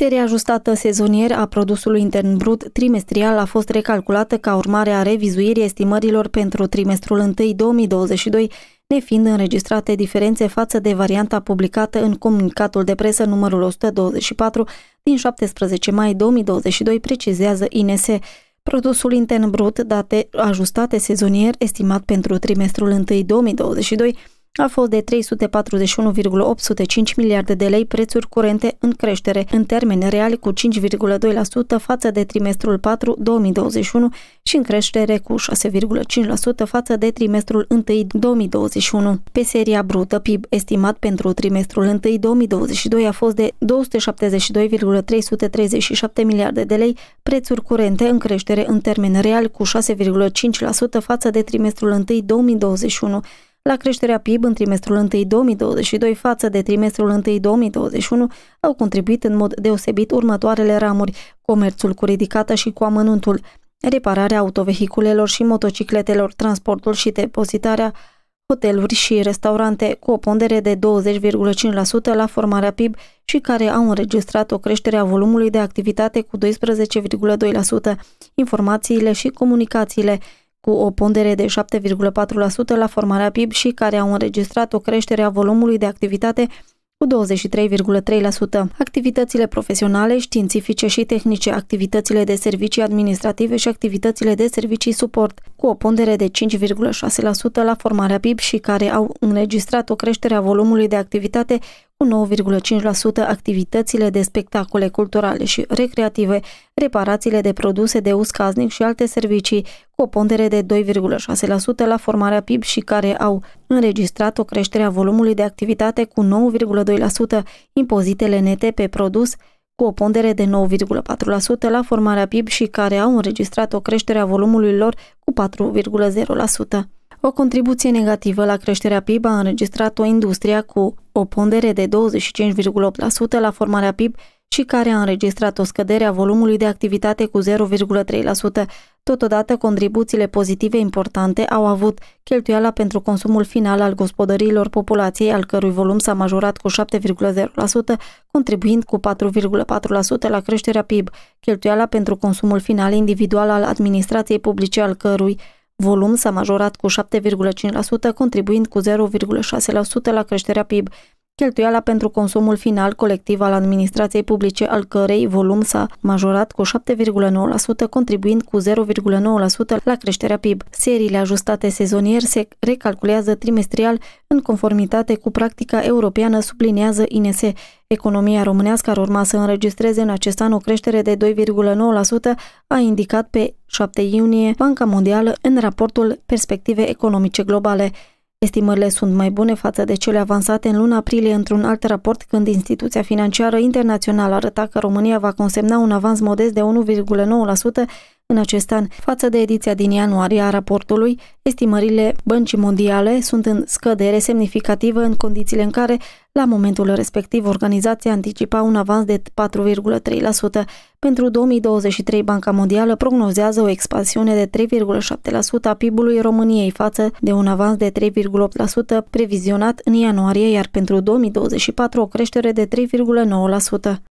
Taxerea reajustată sezonier a produsului intern brut trimestrial a fost recalculată ca urmare a revizuirii estimărilor pentru trimestrul 1 2022, nefiind înregistrate diferențe față de varianta publicată în comunicatul de presă numărul 124 din 17 mai 2022, precizează INS. Produsul intern brut, date ajustate sezonier, estimat pentru trimestrul 1 2022, a fost de 341,805 miliarde de lei prețuri curente în creștere, în termeni reali cu 5,2% față de trimestrul 4 2021 și în creștere cu 6,5% față de trimestrul 1 2021. Pe seria brută PIB estimat pentru trimestrul 1 2022 a fost de 272,337 miliarde de lei prețuri curente în creștere în termeni reali cu 6,5% față de trimestrul 1 2021 la creșterea PIB în trimestrul 1 2022 față de trimestrul 1 2021 au contribuit în mod deosebit următoarele ramuri, comerțul cu ridicată și cu amănuntul, repararea autovehiculelor și motocicletelor, transportul și depozitarea, hoteluri și restaurante cu o pondere de 20,5% la formarea PIB și care au înregistrat o creștere a volumului de activitate cu 12,2%, informațiile și comunicațiile, cu o pondere de 7,4% la formarea PIB și care au înregistrat o creștere a volumului de activitate cu 23,3%. Activitățile profesionale, științifice și tehnice, activitățile de servicii administrative și activitățile de servicii suport, cu o pondere de 5,6% la formarea PIB și care au înregistrat o creștere a volumului de activitate cu 9,5% activitățile de spectacole culturale și recreative, reparațiile de produse de uz casnic și alte servicii, cu o pondere de 2,6% la formarea PIB și care au înregistrat o creștere a volumului de activitate cu 9,2%, impozitele nete pe produs, cu o pondere de 9,4% la formarea PIB și care au înregistrat o creștere a volumului lor cu 4,0%. O contribuție negativă la creșterea PIB a înregistrat o industria cu o pondere de 25,8% la formarea PIB și care a înregistrat o scădere a volumului de activitate cu 0,3%. Totodată, contribuțiile pozitive importante au avut cheltuiala pentru consumul final al gospodăriilor populației, al cărui volum s-a majorat cu 7,0%, contribuind cu 4,4% la creșterea PIB, cheltuiala pentru consumul final individual al administrației publice, al cărui volum s-a majorat cu 7,5%, contribuind cu 0,6% la creșterea PIB. Cheltuiala pentru consumul final colectiv al administrației publice, al cărei volum s-a majorat cu 7,9%, contribuind cu 0,9% la creșterea PIB. Seriile ajustate sezonier se recalculează trimestrial în conformitate cu practica europeană, sublinează INSE. Economia românească ar urma să înregistreze în acest an o creștere de 2,9%, a indicat pe 7 iunie Banca Mondială în raportul Perspective Economice Globale. Estimările sunt mai bune față de cele avansate în luna aprilie într-un alt raport când instituția financiară internațională arăta că România va consemna un avans modest de 1,9% în acest an, față de ediția din ianuarie a raportului, estimările băncii mondiale sunt în scădere semnificativă în condițiile în care, la momentul respectiv, organizația anticipa un avans de 4,3%. Pentru 2023, Banca Mondială prognozează o expansiune de 3,7% a PIB-ului României față de un avans de 3,8% previzionat în ianuarie, iar pentru 2024 o creștere de 3,9%.